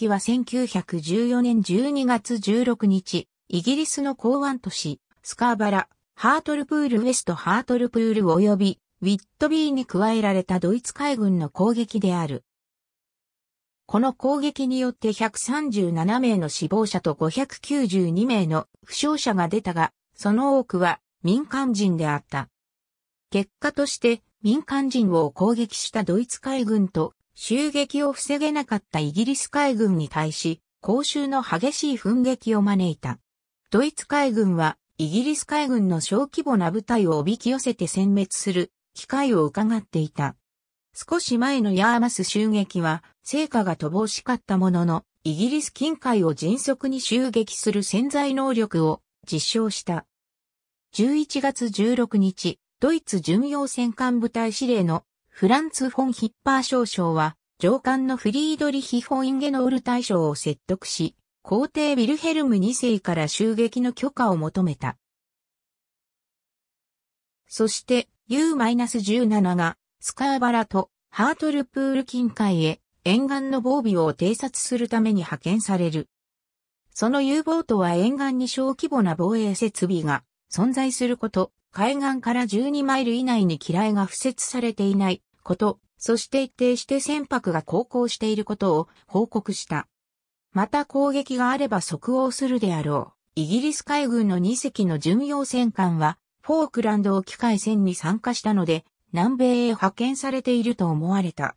記は1914年12月16日、イギリスの港湾都市、スカーバラ、ハートルプールウエストハートルプール及び、ウィットビーに加えられたドイツ海軍の攻撃である。この攻撃によって137名の死亡者と592名の負傷者が出たが、その多くは民間人であった。結果として民間人を攻撃したドイツ海軍と襲撃を防げなかったイギリス海軍に対し、公衆の激しい噴撃を招いた。ドイツ海軍は、イギリス海軍の小規模な部隊をおびき寄せて殲滅する機会を伺っていた。少し前のヤーマス襲撃は成果が乏しかったものの、イギリス近海を迅速に襲撃する潜在能力を実証した。11月16日、ドイツ巡洋戦艦部隊司令のフランツ・フォン・ヒッパー少将は、上官のフリードリヒ・フォインゲノール大将を説得し、皇帝ウィルヘルム2世から襲撃の許可を求めた。そして、U-17 が、スカーバラとハートルプール近海へ沿岸の防備を偵察するために派遣される。その U ボートは沿岸に小規模な防衛設備が存在すること、海岸から12マイル以内に機雷が付設されていないこと、そして一定して船舶が航行していることを報告した。また攻撃があれば即応するであろう。イギリス海軍の2隻の巡洋戦艦は、フォークランド機械戦に参加したので、南米へ派遣されていると思われた。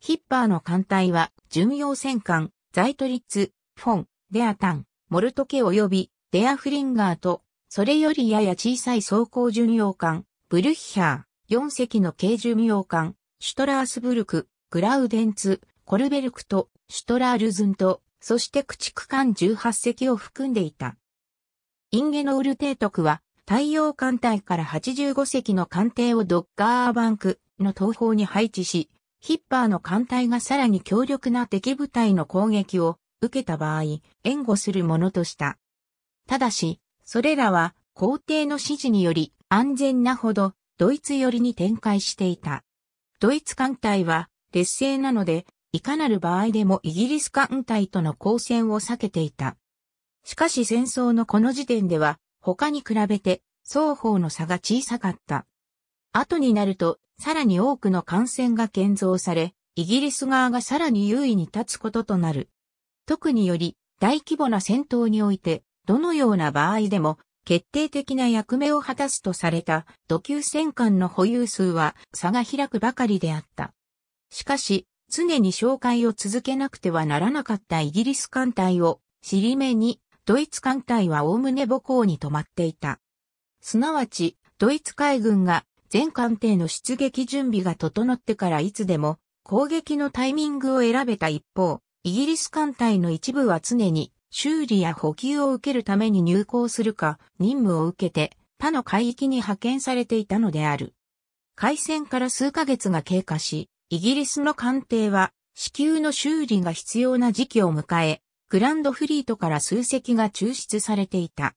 ヒッパーの艦隊は、巡洋戦艦、ザイトリッツ、フォン、デアタン、モルトケ及び、デアフリンガーと、それよりやや小さい装甲巡洋艦、ブルッヒャー、4隻の軽巡洋艦、シュトラースブルク、グラウデンツ、コルベルクとシュトラールズンと、そして駆逐艦18隻を含んでいた。インゲノール提督は、太陽艦隊から85隻の艦艇をドッガーバンクの東方に配置し、ヒッパーの艦隊がさらに強力な敵部隊の攻撃を受けた場合、援護するものとした。ただし、それらは皇帝の指示により安全なほどドイツ寄りに展開していた。ドイツ艦隊は劣勢なので、いかなる場合でもイギリス艦隊との交戦を避けていた。しかし戦争のこの時点では、他に比べて双方の差が小さかった。後になると、さらに多くの艦船が建造され、イギリス側がさらに優位に立つこととなる。特により、大規模な戦闘において、どのような場合でも決定的な役目を果たすとされた土級戦艦の保有数は差が開くばかりであった。しかし、常に紹介を続けなくてはならなかったイギリス艦隊を尻目に、ドイツ艦隊は概ね母港に止まっていた。すなわち、ドイツ海軍が全艦艇の出撃準備が整ってからいつでも攻撃のタイミングを選べた一方、イギリス艦隊の一部は常に修理や補給を受けるために入港するか、任務を受けて、他の海域に派遣されていたのである。海戦から数ヶ月が経過し、イギリスの艦艇は、支給の修理が必要な時期を迎え、グランドフリートから数隻が抽出されていた。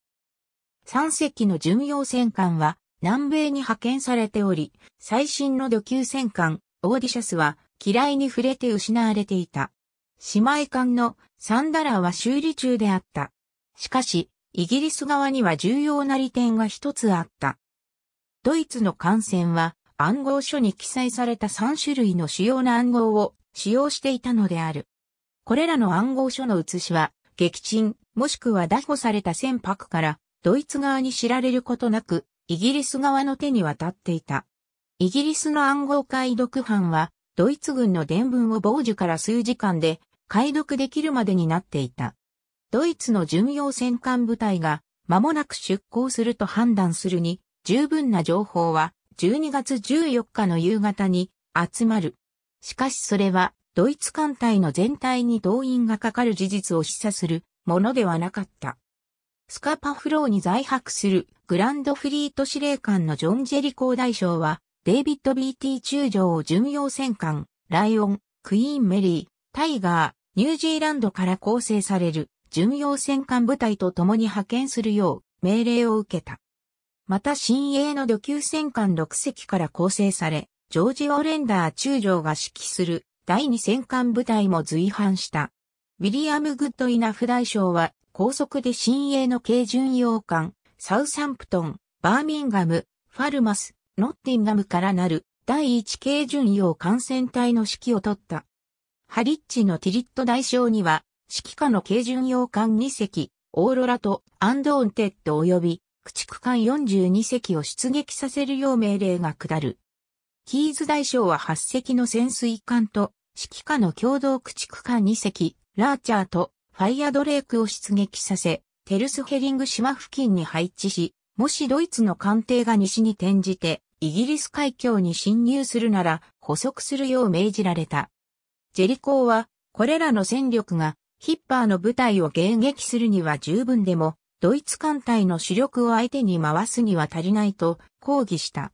3隻の巡洋戦艦は南米に派遣されており、最新の土級戦艦、オーディシャスは、嫌いに触れて失われていた。姉妹艦のサンダラは修理中であった。しかし、イギリス側には重要な利点が一つあった。ドイツの艦船は暗号書に記載された3種類の主要な暗号を使用していたのである。これらの暗号書の写しは、撃沈、もしくは打破された船舶から、ドイツ側に知られることなく、イギリス側の手に渡っていた。イギリスの暗号解読班は、ドイツ軍の伝聞を傍受から数時間で解読できるまでになっていた。ドイツの巡洋戦艦部隊が間もなく出港すると判断するに、十分な情報は12月14日の夕方に集まる。しかしそれはドイツ艦隊の全体に動員がかかる事実を示唆するものではなかった。スカパフローに在泊するグランドフリート司令官のジョン・ジェリコー大将は、デイビッド・ B.T. 中将を巡洋戦艦、ライオン、クイーン・メリー、タイガー、ニュージーランドから構成される巡洋戦艦部隊と共に派遣するよう命令を受けた。また新鋭の土級戦艦6隻から構成され、ジョージ・オレンダー中将が指揮する第2戦艦部隊も随伴した。ウィリアム・グッド・イナフ大将は高速で新鋭の軽巡洋艦、サウサンプトン、バーミンガム、ファルマス、ノッティンガムからなる第1軽巡洋艦船隊の指揮を取った。ハリッチのティリット大将には、指揮下の軽巡洋艦2隻、オーロラとアンドーンテッド及び、駆逐艦42隻を出撃させるよう命令が下る。キーズ大将は8隻の潜水艦と、指揮下の共同駆逐艦2隻、ラーチャーとファイアドレークを出撃させ、テルスヘリング島付近に配置し、もしドイツの艦艇が西に転じて、イギリス海峡に侵入するなら、捕捉するよう命じられた。ジェリコーは、これらの戦力が、ヒッパーの部隊を迎撃するには十分でも、ドイツ艦隊の主力を相手に回すには足りないと抗議した。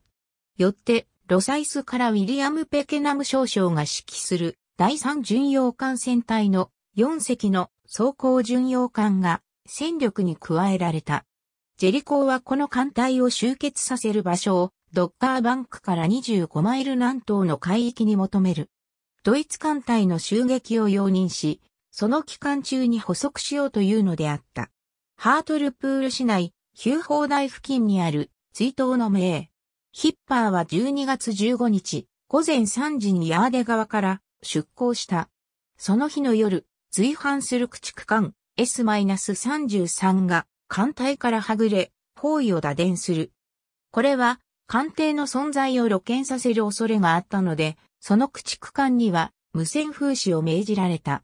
よって、ロサイスからウィリアム・ペケナム少将が指揮する第3巡洋艦戦隊の4隻の装甲巡洋艦が戦力に加えられた。ジェリコーはこの艦隊を集結させる場所をドッカーバンクから25マイル南東の海域に求める。ドイツ艦隊の襲撃を容認し、その期間中に捕捉しようというのであった。ハートルプール市内、ヒューホー台付近にある追悼の命。ヒッパーは12月15日、午前3時にヤーデ川から出港した。その日の夜、随伴する駆逐艦 S-33 が艦隊からはぐれ、包囲を打電する。これは艦艇の存在を露見させる恐れがあったので、その駆逐艦には無線風刺を命じられた。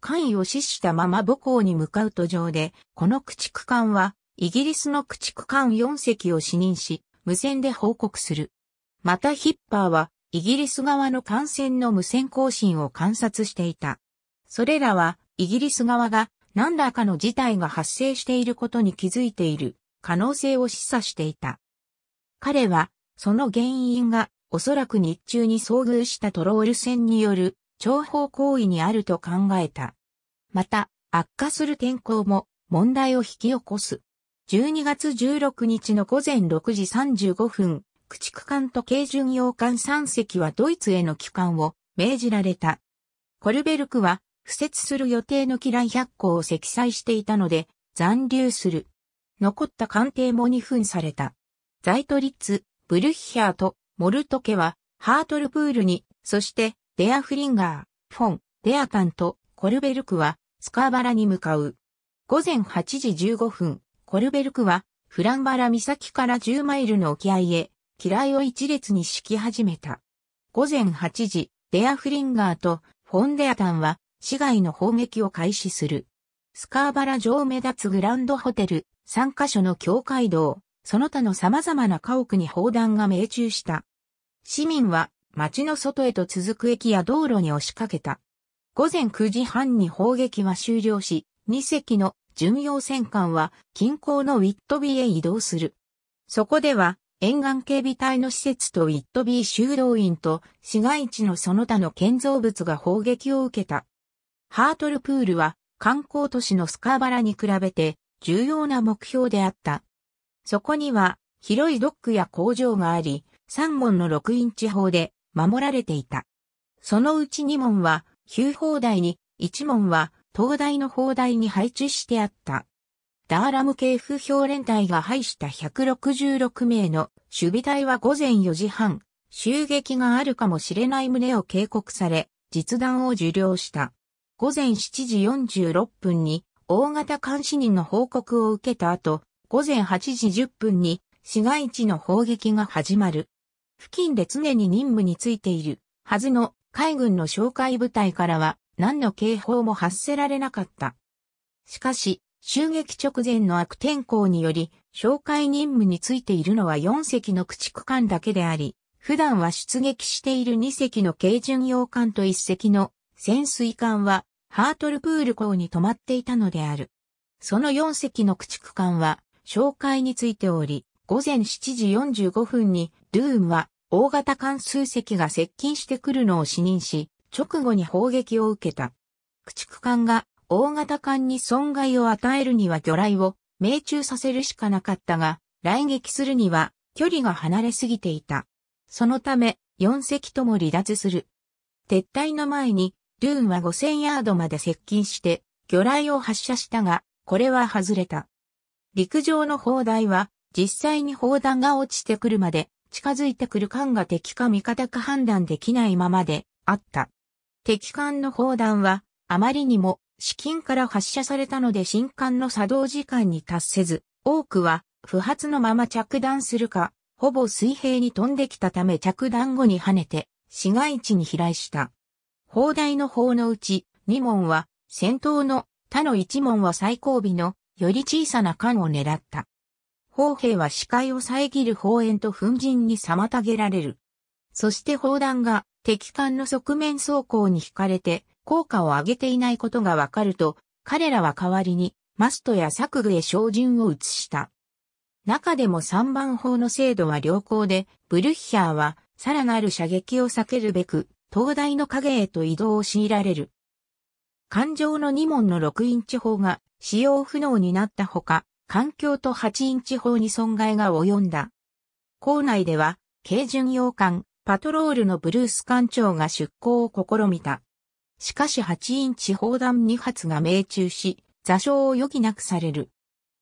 関与を死したまま母港に向かう途上で、この駆逐艦は、イギリスの駆逐艦4隻を視認し、無線で報告する。またヒッパーは、イギリス側の艦船の無線更新を観察していた。それらは、イギリス側が何らかの事態が発生していることに気づいている可能性を示唆していた。彼は、その原因がおそらく日中に遭遇したトロール船による諜報行為にあると考えた。また、悪化する天候も問題を引き起こす。12月16日の午前6時35分、駆逐艦と軽巡洋艦3隻はドイツへの帰還を命じられた。コルベルクは、敷設する予定の機雷100個を積載していたので、残留する。残った艦艇も2分された。ザイトリッツ、ブルッヒャーとモルト家は、ハートルプールに、そして、デアフリンガー、フォン、デアタンと、コルベルクは、スカーバラに向かう。午前8時15分、コルベルクは、フランバラ岬から10マイルの沖合へ、機雷を一列に敷き始めた。午前8時、デアフリンガーと、フォンデアタンは、市街の砲撃を開始する。スカーバラ城目立つグランドホテル、3カ所の境界道、その他の様々な家屋に砲弾が命中した。市民は街の外へと続く駅や道路に押しかけた。午前9時半に砲撃は終了し、2隻の巡洋戦艦は近郊のウィットビーへ移動する。そこでは沿岸警備隊の施設とウィットビー修道院と市街地のその他の建造物が砲撃を受けた。ハートルプールは観光都市のスカーバラに比べて重要な目標であった。そこには広いドックや工場があり、3門の6インチ砲で守られていた。そのうち2門は旧砲台に、1門は東大の砲台に配置してあった。ダーラム系風評連隊が配した166名の守備隊は午前4時半、襲撃があるかもしれない旨を警告され、実弾を受領した。午前7時46分に大型監視人の報告を受けた後、午前8時10分に市街地の砲撃が始まる。付近で常に任務についているはずの海軍の哨戒部隊からは何の警報も発せられなかった。しかし、襲撃直前の悪天候により、哨戒任務についているのは4隻の駆逐艦だけであり、普段は出撃している2隻の軽巡洋艦と1隻の潜水艦はハートルプール港に止まっていたのである。その4隻の駆逐艦は紹介についており、午前7時45分に、ドゥーンは大型艦数隻が接近してくるのを視認し、直後に砲撃を受けた。駆逐艦が大型艦に損害を与えるには魚雷を命中させるしかなかったが、来撃するには距離が離れすぎていた。そのため、4隻とも離脱する。撤退の前に、ルーンは5000ヤードまで接近して、魚雷を発射したが、これは外れた。陸上の砲台は、実際に砲弾が落ちてくるまで、近づいてくる艦が敵か味方か判断できないままで、あった。敵艦の砲弾は、あまりにも、至近から発射されたので新艦の作動時間に達せず、多くは、不発のまま着弾するか、ほぼ水平に飛んできたため着弾後に跳ねて、市街地に飛来した。砲台の砲のうち、2門は、先頭の他の1門は最後尾のより小さな艦を狙った。砲兵は視界を遮る砲炎と粉塵に妨げられる。そして砲弾が敵艦の側面走行に惹かれて効果を上げていないことがわかると、彼らは代わりにマストや削具へ照準を移した。中でも3番砲の精度は良好で、ブルッヒャーはさらなる射撃を避けるべく、灯台の影へと移動を強いられる。艦上の2門の6インチ砲が使用不能になったほか、環境と8インチ砲に損害が及んだ。校内では、軽巡洋艦、パトロールのブルース艦長が出港を試みた。しかし8インチ砲弾2発が命中し、座礁を余儀なくされる。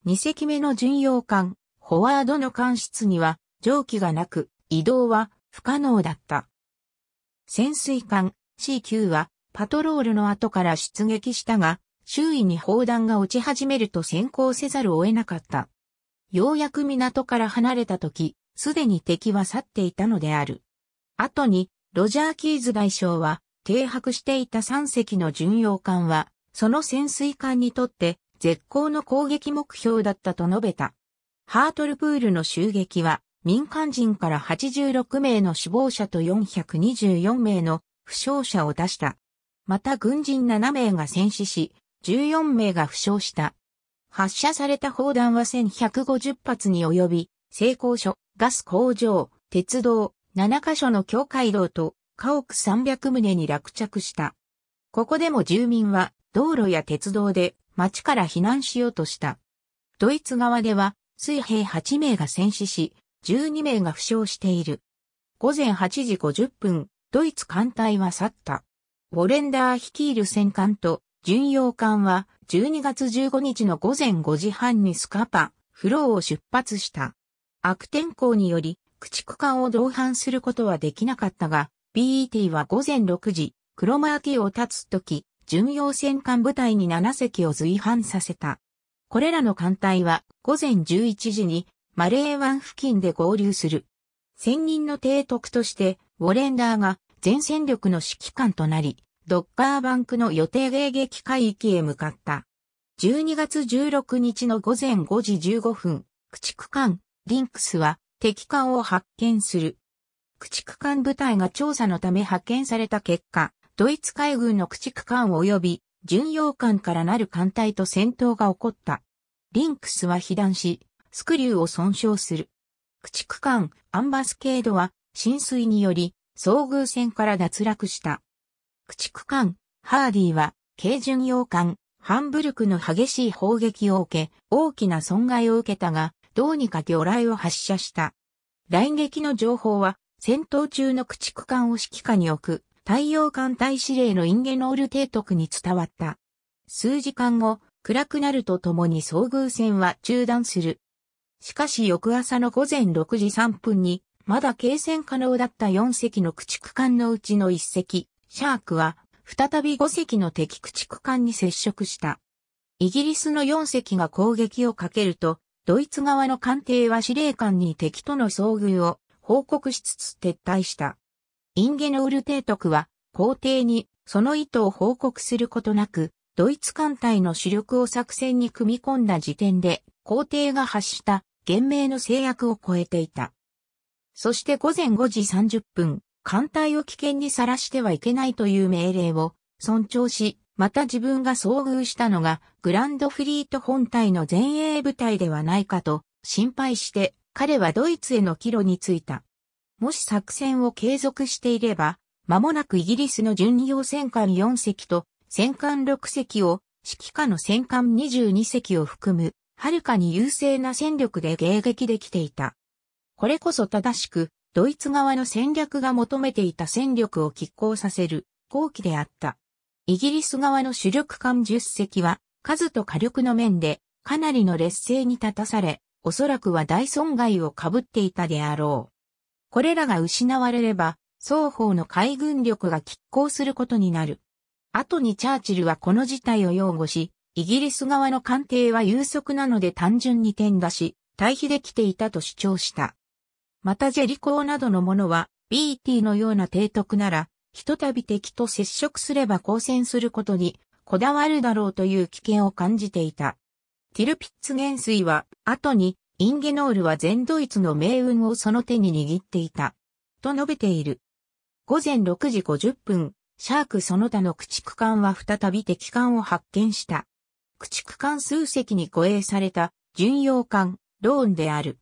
2隻目の巡洋艦、フォワードの艦室には蒸気がなく、移動は不可能だった。潜水艦 C9 はパトロールの後から出撃したが、周囲に砲弾が落ち始めると先行せざるを得なかった。ようやく港から離れた時、すでに敵は去っていたのである。後に、ロジャー・キーズ外相は、停泊していた3隻の巡洋艦は、その潜水艦にとって絶好の攻撃目標だったと述べた。ハートルプールの襲撃は、民間人から86名の死亡者と424名の負傷者を出した。また軍人7名が戦死し、14名が負傷した。発射された砲弾は1150発に及び、成功所、ガス工場、鉄道、7カ所の境界道と家屋300棟に落着した。ここでも住民は道路や鉄道で町から避難しようとした。ドイツ側では水兵8名が戦死し、12名が負傷している。午前8時50分、ドイツ艦隊は去った。ウォレンダー率いる戦艦と巡洋艦は12月15日の午前5時半にスカパ、フローを出発した。悪天候により、駆逐艦を同伴することはできなかったが、BET は午前6時、クロマーティを立つとき、巡洋戦艦部隊に7隻を随伴させた。これらの艦隊は午前11時にマレー湾付近で合流する。専人の提督として、ウォレンダーが全戦力の指揮官となり、ドッカーバンクの予定迎撃海域へ向かった。12月16日の午前5時15分、駆逐艦、リンクスは敵艦を発見する。駆逐艦部隊が調査のため派遣された結果、ドイツ海軍の駆逐艦及び巡洋艦からなる艦隊と戦闘が起こった。リンクスは被弾し、スクリューを損傷する。駆逐艦アンバスケードは浸水により遭遇船から脱落した。駆逐艦、ハーディは、軽巡洋艦、ハンブルクの激しい砲撃を受け、大きな損害を受けたが、どうにか魚雷を発射した。雷撃の情報は、戦闘中の駆逐艦を指揮下に置く、太陽艦隊司令のインゲノール提督に伝わった。数時間後、暗くなるとともに遭遇戦は中断する。しかし翌朝の午前6時3分に、まだ継戦可能だった4隻の駆逐艦のうちの1隻、シャークは再び5隻の敵駆逐艦に接触した。イギリスの4隻が攻撃をかけると、ドイツ側の艦艇は司令官に敵との遭遇を報告しつつ撤退した。インゲノール提督は皇帝にその意図を報告することなく、ドイツ艦隊の主力を作戦に組み込んだ時点で皇帝が発した厳命の制約を超えていた。そして午前5時30分、艦隊を危険にさらしてはいけないという命令を尊重し、また自分が遭遇したのがグランドフリート本体の前衛部隊ではないかと心配して彼はドイツへの帰路についた。もし作戦を継続していれば、間もなくイギリスの巡洋戦艦4隻と戦艦6隻を指揮下の戦艦22隻を含む、はるかに優勢な戦力で迎撃できていた。これこそ正しく、ドイツ側の戦略が求めていた戦力を拮抗させる好機であった。イギリス側の主力艦10隻は数と火力の面でかなりの劣勢に立たされ、おそらくは大損害を被っていたであろう。これらが失われれば、双方の海軍力が拮抗することになる。後にチャーチルはこの事態を擁護し、イギリス側の艦艇は有速なので単純に転打し、対比できていたと主張した。またジェリコなどのものは BT のような提督なら、ひとたび敵と接触すれば交戦することにこだわるだろうという危険を感じていた。ティルピッツ元帥は、後に、インゲノールは全ドイツの命運をその手に握っていた。と述べている。午前6時50分、シャークその他の駆逐艦は再び敵艦を発見した。駆逐艦数隻に護衛された巡洋艦、ローンである。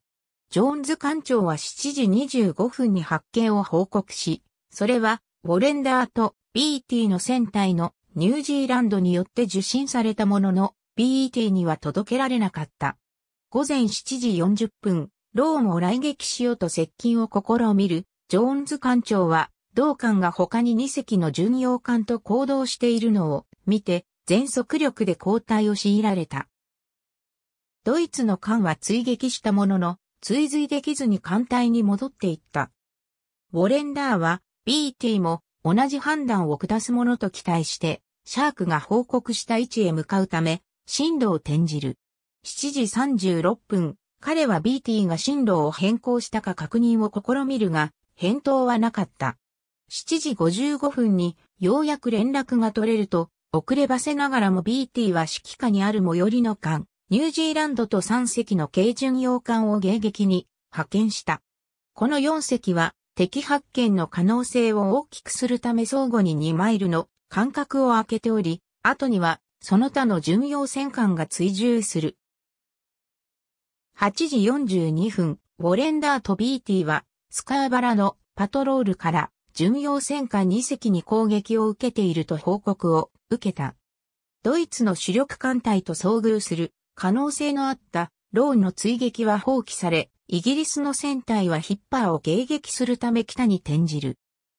ジョーンズ艦長は7時25分に発見を報告し、それは、ボレンダーと BT の船体のニュージーランドによって受信されたものの、BET には届けられなかった。午前7時40分、ローンを来撃しようと接近を試みる、ジョーンズ艦長は、同艦が他に2隻の巡洋艦と行動しているのを見て、全速力で交代を強いられた。ドイツの艦は追撃したものの、追随できずに艦隊に戻っていった。ウォレンダーは BT も同じ判断を下すものと期待して、シャークが報告した位置へ向かうため、進路を転じる。7時36分、彼は BT が進路を変更したか確認を試みるが、返答はなかった。7時55分にようやく連絡が取れると、遅ればせながらも BT は指揮下にある最寄りの艦、ニュージーランドと3隻の軽巡洋艦を迎撃に派遣した。この4隻は敵発見の可能性を大きくするため相互に2マイルの間隔を空けており、後にはその他の巡洋戦艦が追従する。8時42分、ウォレンダーとビーティはスカーバラのパトロールから巡洋戦艦2隻に攻撃を受けていると報告を受けた。ドイツの主力艦隊と遭遇する可能性のあったローンの追撃は放棄され、イギリスの船隊はヒッパーを迎撃するため北に転じる。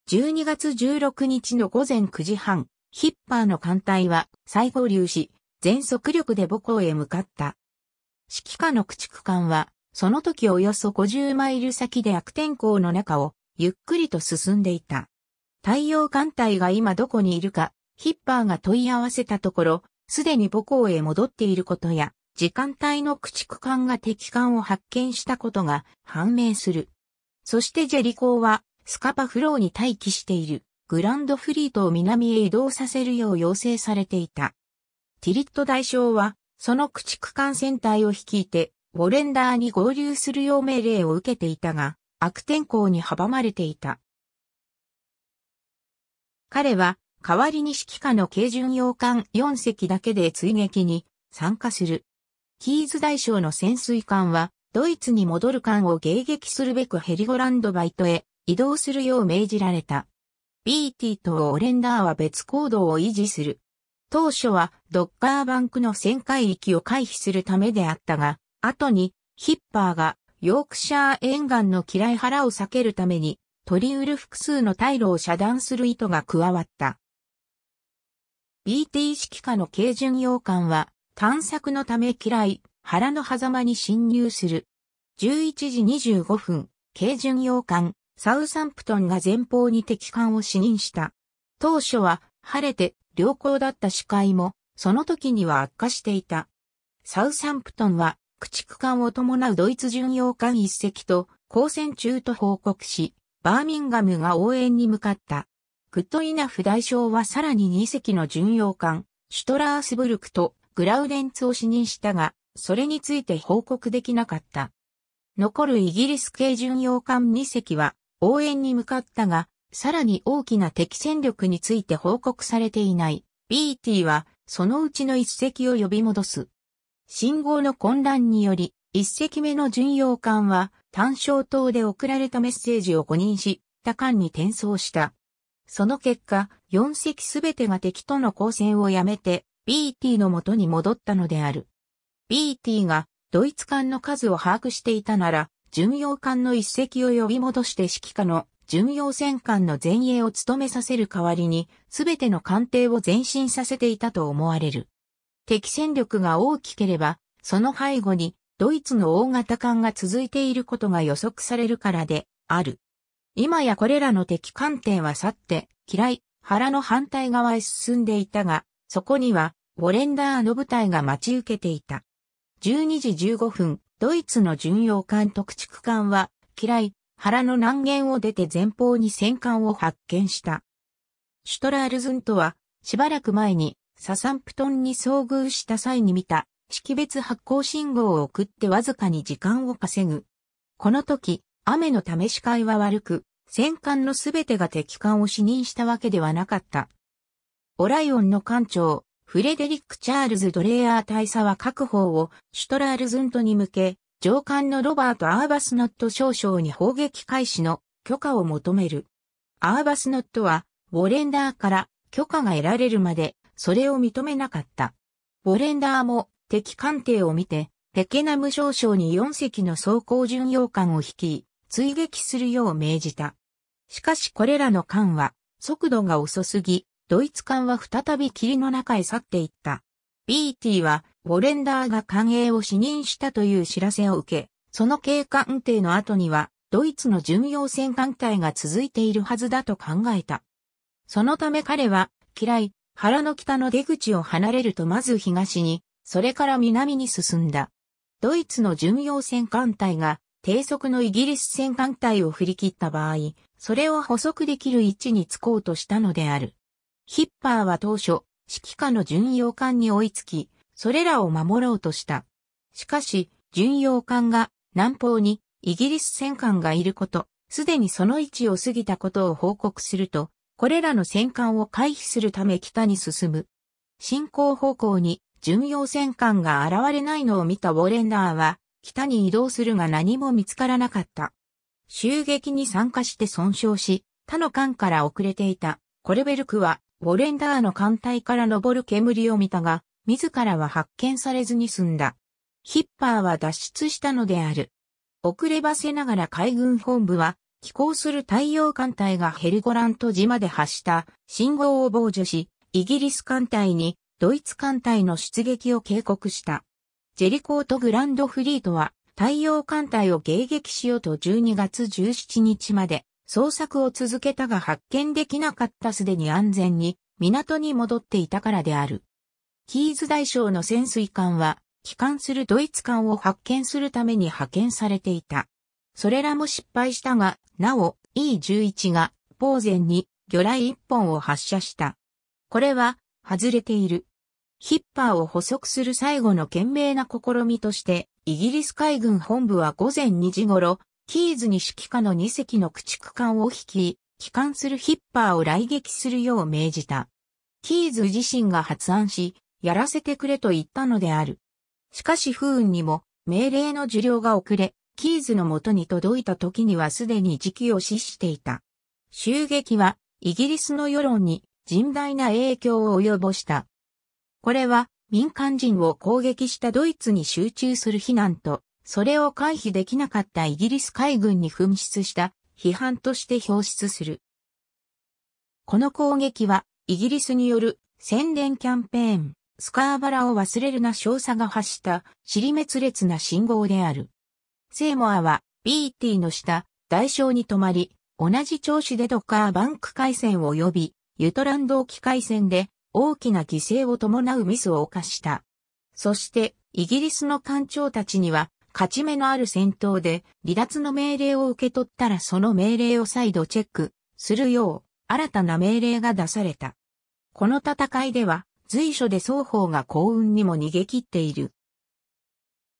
12月16日の午前9時半、ヒッパーの艦隊は再合流し、全速力で母港へ向かった。指揮下の駆逐艦は、その時およそ50マイル先で悪天候の中をゆっくりと進んでいた。太陽艦隊が今どこにいるか、ヒッパーが問い合わせたところ、すでに母港へ戻っていることや、時間帯の駆逐艦が敵艦を発見したことが判明する。そしてジェリコーはスカパフローに待機しているグランドフリートを南へ移動させるよう要請されていた。ティリット大将はその駆逐艦船隊を率いてウォレンダーに合流するよう命令を受けていたが悪天候に阻まれていた。彼は代わりに指揮下の軽巡洋艦4隻だけで追撃に参加する。キーズ大将の潜水艦は、ドイツに戻る艦を迎撃するべくヘリゴランドバイトへ移動するよう命じられた。BT とオレンダーは別行動を維持する。当初はドッカーバンクの旋回域を回避するためであったが、後にヒッパーがヨークシャー沿岸の嫌い腹を避けるために取り得る複数の退路を遮断する意図が加わった。BT 指揮下の軽巡洋艦は探索のため嫌い、腹の狭間に侵入する。11時25分、軽巡洋艦、サウサンプトンが前方に敵艦を視認した。当初は晴れて良好だった視界も、その時には悪化していた。サウサンプトンは、駆逐艦を伴うドイツ巡洋艦一隻と交戦中と報告し、バーミンガムが応援に向かった。グッドイナフ大将はさらに2隻の巡洋艦、シュトラースブルクとグラウデンツを死任したが、それについて報告できなかった。残るイギリス系巡洋艦2隻は応援に向かったが、さらに大きな敵戦力について報告されていない。BT はそのうちの1隻を呼び戻す。信号の混乱により、1隻目の巡洋艦は単勝島で送られたメッセージを誤認し、他艦に転送した。その結果、4隻すべてが敵との交戦をやめて、BT の元に戻ったのである。BT がドイツ艦の数を把握していたなら、巡洋艦の一隻を呼び戻して指揮下の巡洋戦艦の前衛を務めさせる代わりに、すべての艦艇を前進させていたと思われる。敵戦力が大きければ、その背後にドイツの大型艦が続いていることが予測されるからである。今やこれらの敵艦艇は去って、嫌い、腹の反対側へ進んでいたが、そこには、ボレンダーの部隊が待ち受けていた。12時15分、ドイツの巡洋艦特畜艦は、嫌い、腹の南限を出て前方に戦艦を発見した。シュトラールズンとは、しばらく前に、ササンプトンに遭遇した際に見た、識別発光信号を送ってわずかに時間を稼ぐ。この時、雨の試し会は悪く、戦艦のすべてが敵艦を視認したわけではなかった。オライオンの艦長、フレデリック・チャールズ・ドレイヤー大佐は各方をシュトラールズントに向け、上官のロバート・アーバスノット少将に砲撃開始の許可を求める。アーバスノットは、ウォレンダーから許可が得られるまで、それを認めなかった。ウォレンダーも敵艦艇を見て、ペケナム少将に4隻の装甲巡洋艦を率い、追撃するよう命じた。しかしこれらの艦は、速度が遅すぎ、ドイツ艦は再び霧の中へ去っていった。BT は、ウは、ボレンダーが艦営を死任したという知らせを受け、その警官艇の後には、ドイツの巡洋戦艦隊が続いているはずだと考えた。そのため彼は、嫌い、原の北の出口を離れるとまず東に、それから南に進んだ。ドイツの巡洋戦艦隊が、低速のイギリス戦艦隊を振り切った場合、それを捕捉できる位置につこうとしたのである。ヒッパーは当初、指揮下の巡洋艦に追いつき、それらを守ろうとした。しかし、巡洋艦が南方にイギリス戦艦がいること、すでにその位置を過ぎたことを報告すると、これらの戦艦を回避するため北に進む。進行方向に巡洋戦艦が現れないのを見たウォレンダーは、北に移動するが何も見つからなかった。襲撃に参加して損傷し、他の艦から遅れていたコルベルクはボレンダーの艦隊から昇る煙を見たが、自らは発見されずに済んだ。ヒッパーは脱出したのである。遅ればせながら海軍本部は、寄港する太陽艦隊がヘルゴラント島で発した信号を傍受し、イギリス艦隊にドイツ艦隊の出撃を警告した。ジェリコートグランドフリートは太陽艦隊を迎撃しようと12月17日まで捜索を続けたが発見できなかったすでに安全に港に戻っていたからである。キーズ大将の潜水艦は、帰還するドイツ艦を発見するために派遣されていた。それらも失敗したが、なお E11 がポーゼンに魚雷1本を発射した。これは外れている。ヒッパーを捕捉する最後の懸命な試みとして、イギリス海軍本部は午前2時頃、キーズに指揮下の2隻の駆逐艦を率い、帰還するヒッパーを来撃するよう命じた。キーズ自身が発案し、やらせてくれと言ったのである。しかし不運にも、命令の受領が遅れ、キーズの元に届いた時にはすでに時期を死していた。襲撃は、イギリスの世論に甚大な影響を及ぼした。これは、民間人を攻撃したドイツに集中する非難と、それを回避できなかったイギリス海軍に紛失した批判として表出する。この攻撃はイギリスによる宣伝キャンペーン、スカーバラを忘れるな少佐が発した尻滅裂な信号である。セイモアは BT の下、代償に止まり、同じ調子でドカーバンク海戦呼び、ユトランド沖海戦で大きな犠牲を伴うミスを犯した。そして、イギリスの艦長たちには勝ち目のある戦闘で離脱の命令を受け取ったらその命令を再度チェックするよう新たな命令が出された。この戦いでは随所で双方が幸運にも逃げ切っている。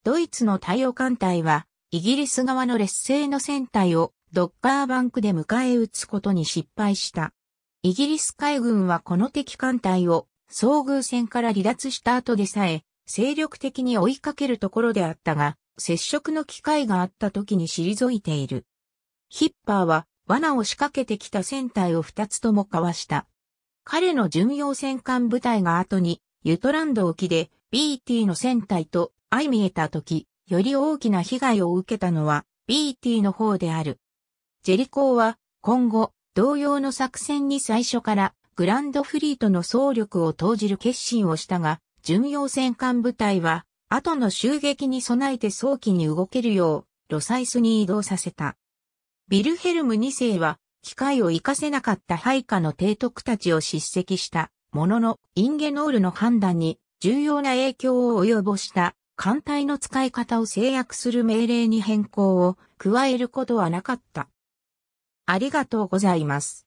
ドイツの太陽艦隊はイギリス側の劣勢の船隊をドッカーバンクで迎え撃つことに失敗した。イギリス海軍はこの敵艦隊を遭遇戦から離脱した後でさえ精力的に追いかけるところであったが、接触の機会があった時に退いている。ヒッパーは罠を仕掛けてきた船体を二つともかわした。彼の巡洋戦艦部隊が後に、ユトランド沖で BT の船体と相見えた時、より大きな被害を受けたのは BT の方である。ジェリコーは今後、同様の作戦に最初からグランドフリートの総力を投じる決心をしたが、巡洋戦艦部隊は後の襲撃に備えて早期に動けるよう、ロサイスに移動させた。ビルヘルム2世は、機会を活かせなかった配下の提督たちを叱責したものの、インゲノールの判断に重要な影響を及ぼした艦隊の使い方を制約する命令に変更を加えることはなかった。ありがとうございます。